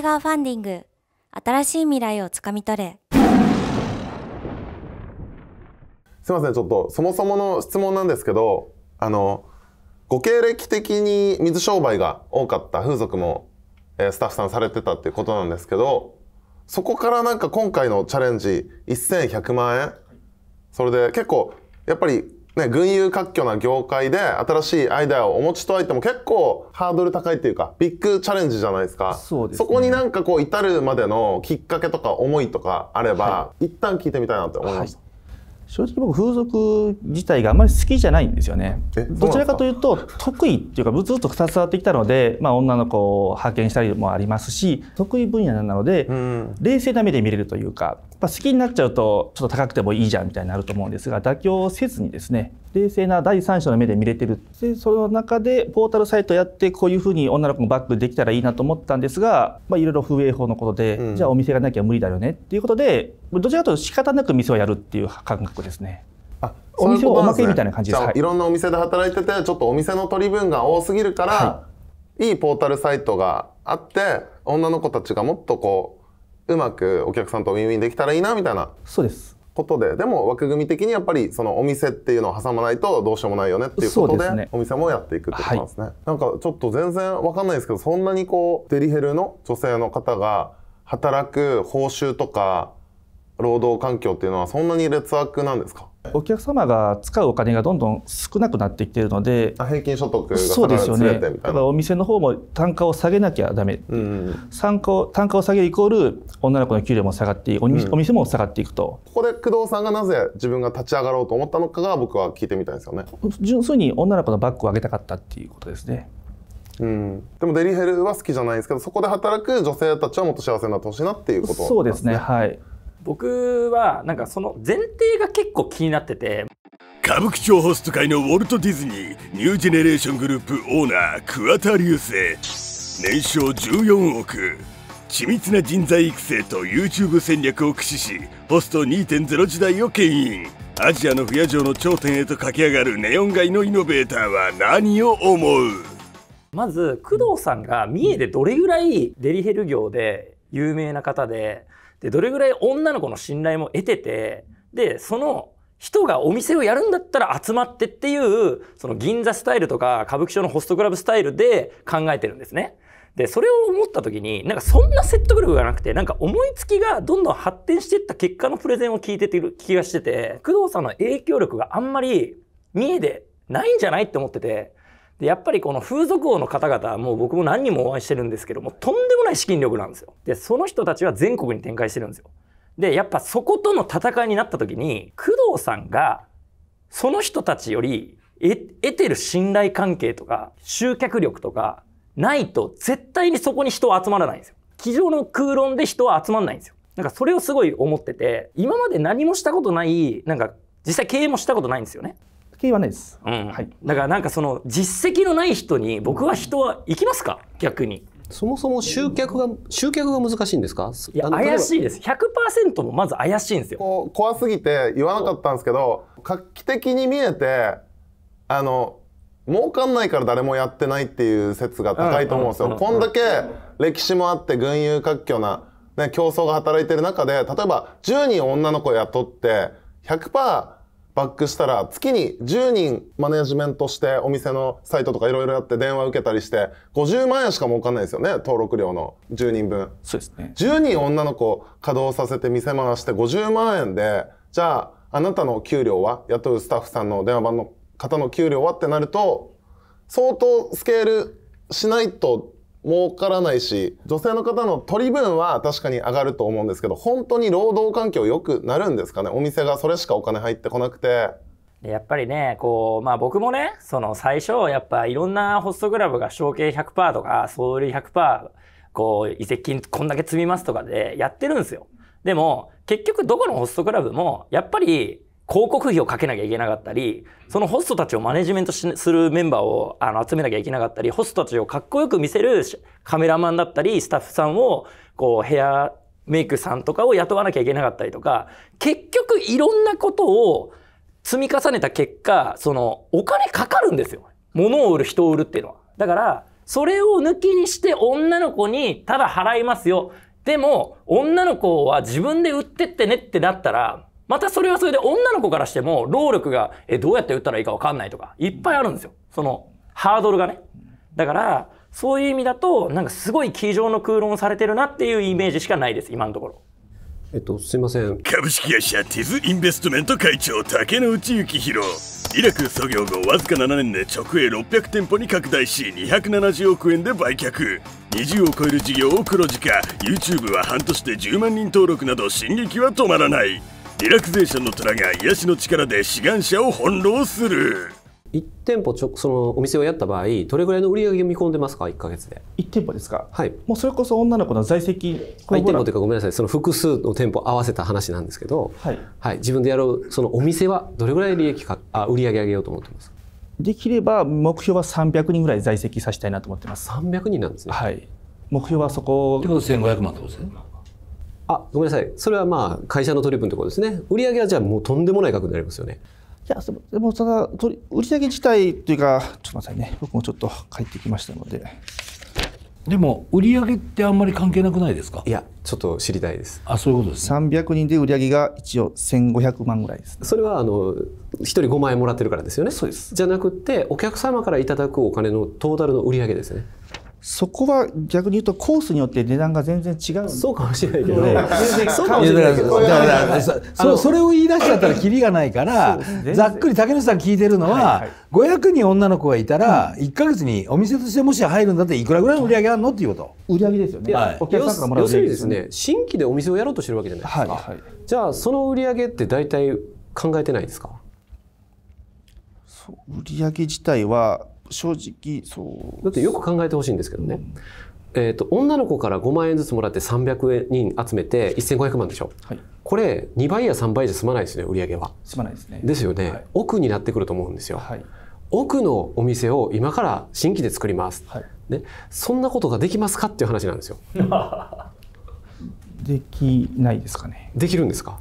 映画ファンディング新しい未来をつかみ取れすいませんちょっとそもそもの質問なんですけどあのご経歴的に水商売が多かった風俗も、えー、スタッフさんされてたっていうことなんですけどそこからなんか今回のチャレンジ1100万円それで結構やっぱりね、群雄割拠な業界で新しいアイデアをお持ちとはいっても結構ハードル高いっていうかビッグチャレンジじゃないですかそうです、ね、そこになんかこう至るまでのきっかけとか思いとかあれば、はい、一旦聞いてみたいなって思いました、はい正直僕風俗自体があんまり好きじゃないんですよねどちらかというと得意っていうかずっとつわってきたので、まあ、女の子を派遣したりもありますし得意分野なので、冷静な目で見れるというか好きになっちゃうとちょっと高くてもいいじゃんみたいになると思うんですが妥協せずにですね冷静な第三者の目で見れてるでその中でポータルサイトやってこういうふうに女の子のバッグできたらいいなと思ったんですがいろいろ風営法のことで、うん、じゃあお店がなきゃ無理だよねっていうことでどちらかというと仕方なく店をやるっていう感覚ですね。あお店をおまけみたいな感じです、はい、いろんなお店で働いててちょっとお店の取り分が多すぎるから、はい、いいポータルサイトがあって女の子たちがもっとこううまくお客さんとウィンウィンできたらいいなみたいなそうですことででも枠組み的にやっぱりそのお店っていうのを挟まないとどうしようもないよねっていうことで、ね、お店もやっていくってことなんですね、はい、なんかちょっと全然わかんないですけどそんなにこうデリヘルの女性の方が働く報酬とか労働環境っていうのはそんなに劣悪なんですかお客様が使うお金がどんどん少なくなってきているので平均所得がそうですよねだからお店の方も単価を下げなきゃだめ、うん、単価を単価を下げるイコール女の子の給料も下がってお,、うん、お店も下がっていくとここで工藤さんがなぜ自分が立ち上がろうと思ったのかが僕は聞いてみたいですよね純粋に女の子のバッグを上げたかったっていうことですねうん、でもデリヘルは好きじゃないですけどそこで働く女性たちはもっと幸せになってほしいなっていうこと、ね、そうですねはい僕はなんかその前提が結構気になってて歌舞伎町ホスト界のウォルト・ディズニーニュージェネレーショングループオーナー桑田流星年商14億緻密な人材育成と YouTube 戦略を駆使しホスト2.0時代を牽引アジアの不夜城の頂点へと駆け上がるネオン街のイノベーターは何を思うまず工藤さんが三重でどれぐらいデリヘル業で有名な方でで、どれぐらい女の子の信頼も得てて、で、その人がお店をやるんだったら集まってっていう、その銀座スタイルとか歌舞伎町のホストクラブスタイルで考えてるんですね。で、それを思った時に、なんかそんな説得力がなくて、なんか思いつきがどんどん発展していった結果のプレゼンを聞いててる気がしてて、工藤さんの影響力があんまり見えてないんじゃないって思ってて、でやっぱりこの風俗王の方々はもう僕も何人もお会いしてるんですけどもとんでもない資金力なんですよでその人たちは全国に展開してるんですよでやっぱそことの戦いになった時に工藤さんがその人たちより得てる信頼関係とか集客力とかないと絶対にそこに人は集まらないんですよ机上の空論で人は集まんないんですよなんかそれをすごい思ってて今まで何もしたことないなんか実際経営もしたことないんですよね係はないです、うん、はい、だからなんかその実績のない人に僕は人は行きますか逆にそもそも集客が集客が難しいんですかいや怪しいです100%もまず怪しいんですよ怖すぎて言わなかったんですけど画期的に見えてあの儲かんないから誰もやってないっていう説が高いと思うんですよ、うんうんうん、こんだけ歴史もあって群雄割拠な、ね、競争が働いてる中で例えば10人女の子雇って100%バックしたら月に10人マネジメントしてお店のサイトとかいろいろやって電話受けたりして50万円しか儲かんないですよね登録料の10人分そうですね10人女の子稼働させて店回して50万円でじゃああなたの給料は雇うスタッフさんの電話番の方の給料はってなると相当スケールしないと儲からないし女性の方の取り分は確かに上がると思うんですけど本当に労働環境良くなるんですかねお店がそれしかお金入ってこなくて。やっぱりね、こう、まあ僕もね、その最初、やっぱいろんなホストクラブが承継100%とか、総理り100%、こう、移籍金こんだけ積みますとかでやってるんですよ。でも、結局どこのホストクラブも、やっぱり広告費をかけなきゃいけなかったり、そのホストたちをマネジメントするメンバーをあの集めなきゃいけなかったり、ホストたちをかっこよく見せるカメラマンだったり、スタッフさんを、こう、ヘアメイクさんとかを雇わなきゃいけなかったりとか、結局いろんなことを積み重ねた結果、その、お金かかるんですよ。物を売る、人を売るっていうのは。だから、それを抜きにして女の子にただ払いますよ。でも、女の子は自分で売ってってねってなったら、またそれはそれで女の子からしても、労力が、え、どうやって打ったらいいかわかんないとか、いっぱいあるんですよ。その、ハードルがね。だから、そういう意味だと、なんかすごい机上の空論されてるなっていうイメージしかないです、今のところ。えっと、すいません。株式会社ティズインベストメント会長、竹野内幸宏。イラク創業後わずか7年で直営600店舗に拡大し270億円で売却20を超える事業を黒字化 YouTube は半年で10万人登録など進撃は止まらないリラクゼーションの虎が癒しの力で志願者を翻弄する1店舗ちょそのお店をやった場合どれぐらいの売り上げ見込んでますか1か月で1店舗ですかはいもうそれこそ女の子の在籍こ1店舗というかごめんなさいその複数の店舗合わせた話なんですけど、はいはい、自分でやるそのお店はどれぐらい利益かあ売り上げ上げようと思ってますできれば目標は300人ぐらい在籍させたいなと思ってます3 0人なんですねはい目標はそこってこと1500万ってことですねあごめんなさいそれはまあ会社の取り分ということですね売上はじゃあもうとんでもない額になりますよねいやでもただ売上自体というかちょっと待ってね僕もちょっと帰ってきましたのででも売上ってあんまり関係なくないですかいやちょっと知りたいですあそういうことです、ね、300人で売上が一応1500万ぐらいです、ね、それはあの1人5万円もらってるからですよねそうですじゃなくてお客様からいただくお金のトータルの売上ですねそこは逆に言うとコースによって値段が全然違うそうかもしれないけど、そうかもしれないけどそそれを言い出しちゃったらきりがないからざっくり竹野さん聞いてるのは、はいはい、500人女の子がいたら、うん、1か月にお店としてもし入るんだっていくらぐらいの売り上げあるのっていうこと売り上げですよね、はい、お客さんからもらう売り上げですね新規でお店をやろうとしてるわけじゃないですか、はいはい、じゃあその売り上げって大体考えてないですか売上自体は正直そうだってよく考えてほしいんですけどね、えーと、と女の子から5万円ずつもらって300人集めて1500万でしょ、はい、これ2倍や3倍じゃ済まないですね売り上げは済まないですねですよね、はい、奥になってくると思うんですよ、はい、奥のお店を今から新規で作ります、はいね、そんなことができますかっていう話なんですよ できないですかねできるんですか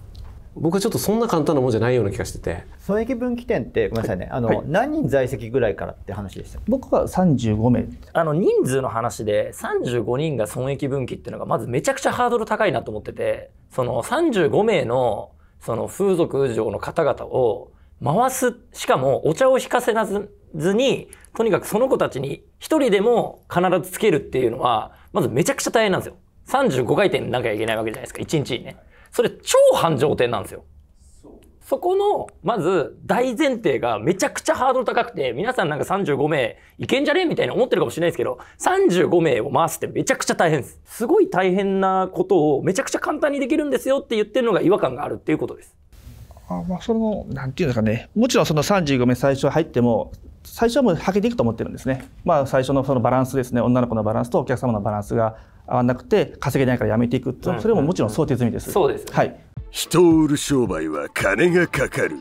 僕はちょっとそんな簡単なもんじゃないような気がしてて損益分岐点ってごめんなさいね、はい、あの、はい、何人在籍ぐらいからって話でした僕は35名あの人数の話で35人が損益分岐っていうのがまずめちゃくちゃハードル高いなと思っててその35名のその風俗嬢の方々を回すしかもお茶を引かせなずにとにかくその子たちに一人でも必ずつけるっていうのはまずめちゃくちゃ大変なんですよ35回転なきゃいけないわけじゃないですか1日にね。それ超繁盛店なんですよ。そこの、まず、大前提がめちゃくちゃハードル高くて、皆さんなんか35名いけんじゃねえみたいな思ってるかもしれないですけど、35名を回すってめちゃくちゃ大変です。すごい大変なことをめちゃくちゃ簡単にできるんですよって言ってるのが違和感があるっていうことです。あまあ、その、なんていうんですかね。もちろんその35名最初入っても、最初はもうはけていくと思ってるんですね。まあ、最初のそのバランスですね。女の子のバランスとお客様のバランスが合わなくて稼げないからやめていくそれももちろん想定済みです。そうです、ね、はい、人を売る商売は金がかかる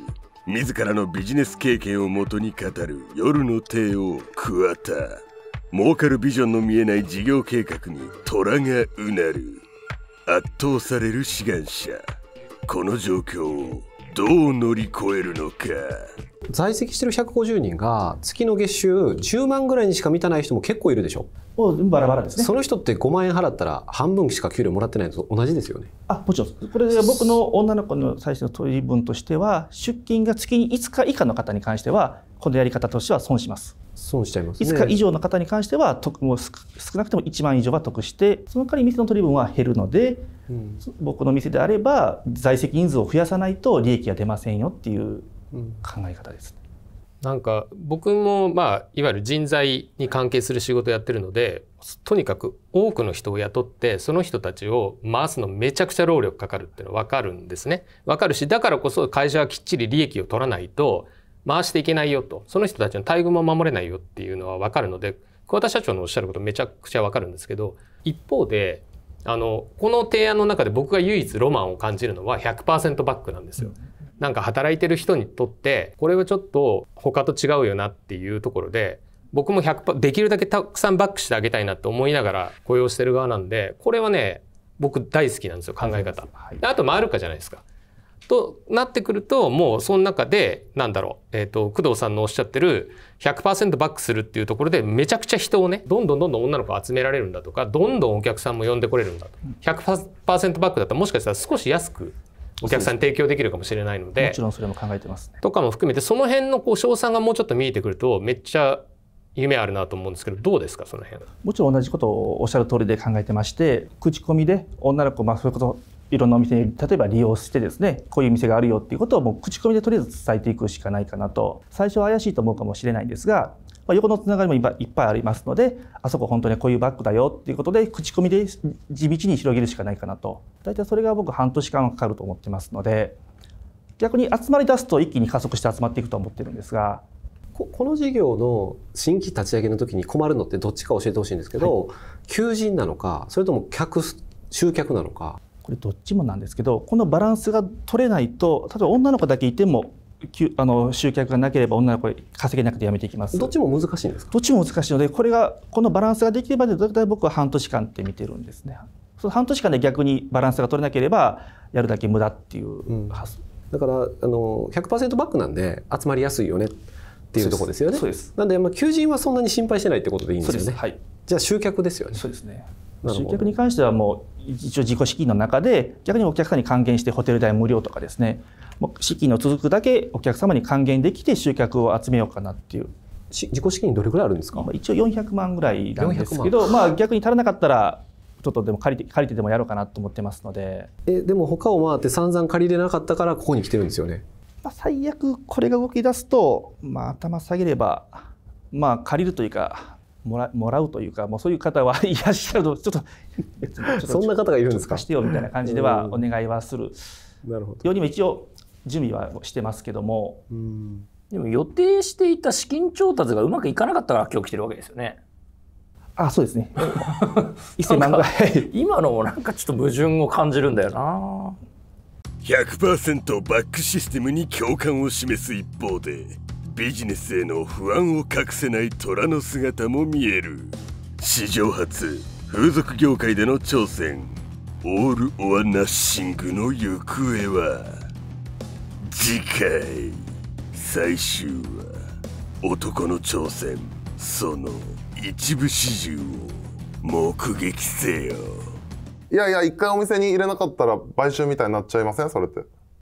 自らのビジネス経験をもとに語る夜の帝王桑田儲かるビジョンの見えない事業計画に虎がうなる圧倒される志願者この状況をどう乗り越えるのか在籍してる150人が月の月収10万ぐらいにしか満たない人も結構いるでしょうバラバラですねその人って5万円払ったら半分しか給料もらってないのと同じですよねあもちろんこれで僕の女の子の最初の取り分としては出勤が月に5日以下の方に関してはこのやり方としては損します損しちゃいます、ね、5日以上の方に関しては得も少なくても1万以上は得してその代わり店の取り分は減るのでうん、僕の店であれば在籍人数を増やさないと利益が出ませんよっていう考え方です、うん、なんか僕もまあいわゆる人材に関係する仕事やってるのでとにかく多くの人を雇ってその人たちを回すのめちゃくちゃ労力かかるっていうのは分かるんですね分かるしだからこそ会社はきっちり利益を取らないと回していけないよとその人たちの待遇も守れないよっていうのは分かるので桑田社長のおっしゃることめちゃくちゃ分かるんですけど一方であのこの提案の中で僕が唯一ロマンを感じるのは100%バックなんですよ。なんか働いてる人にとってこれはちょっと他と違うよなっていうところで僕も100%できるだけたくさんバックしてあげたいなって思いながら雇用してる側なんでこれはね僕大好きなんですよ考え方。あと回るかじゃないですか。となってくるともうその中でなんだろう、えーと、工藤さんのおっしゃってる100%バックするっていうところでめちゃくちゃ人をねどんどんどんどん女の子を集められるんだとかどんどんお客さんも呼んでこれるんだと100%バックだったらもしかしたら少し安くお客さんに提供できるかもしれないのでもちろんそれも考えてます、ね、とかも含めてその辺のこう賞賛がもうちょっと見えてくるとめっちゃ夢あるなと思うんですけどどうですかその辺もちろん同じことをおっしゃる通りで考えてまして口コミで女の子まあそれこそいろんなお店に例えば利用してですねこういう店があるよっていうことをもう口コミでとりあえず伝えていくしかないかなと最初は怪しいと思うかもしれないんですが、まあ、横のつながりもいっぱいありますのであそこ本当にこういうバッグだよっていうことで口コミで地道に広げるしかないかなと大体それが僕半年間はかかると思ってますので逆に集まり出すと一気に加速して集まっていくと思ってるんですがここの事業の新規立ち上げの時に困るのってどっちか教えてほしいんですけど、はい、求人なのかそれとも客集客なのかこれどっちもなんですけどこのバランスが取れないと例えば女の子だけいてもあの集客がなければ女の子稼げなくてやめていきますどっちも難しいんですかどっちも難しいのでこれがこのバランスができればで大体僕は半年間って見てるんですねその半年間で逆にバランスが取れなければやるだけ無駄っていううん、だからあの100%バックなんで集まりやすいよねっていうところですよねそうですなんで、まあ、求人はそんなに心配してないってことでいいんですよねはい、じゃあ集客ですよねそうですね集客に関してはもう一応自己資金の中で逆にお客さんに還元してホテル代無料とかですね資金の続くだけお客様に還元できて集客を集めようかなっていう自己資金どれぐらいあるんですか一応400万ぐらいなんですけど、まあ、逆に足らなかったらちょっとでも借りて借りてでもやろうかなと思ってますのでえでも他を回って散々借りれなかったからここに来てるんですよね、まあ、最悪これが動き出すと、まあ、頭下げれば、まあ、借りるというかもらもらうというかもうそういう方は いらっしゃるとちょっと そんな方がいるんですかしてよみたいな感じではお願いはするなるほどよりも一応準備はしてますけども。でも予定していた資金調達がうまくいかなかったから今日来てるわけですよね。あそうですね。一千万ぐらい。今のもなんかちょっと矛盾を感じるんだよな。100%バックシステムに共感を示す一方でビジネスへの不安を隠せない虎の姿も見える史上初風俗業界での挑戦オール・オア・ナッシングの行方は次回最終話男の挑戦その一部始終を目撃せよいやいや一回お店に入れなかったら買収みたいになっちゃいませんそれって。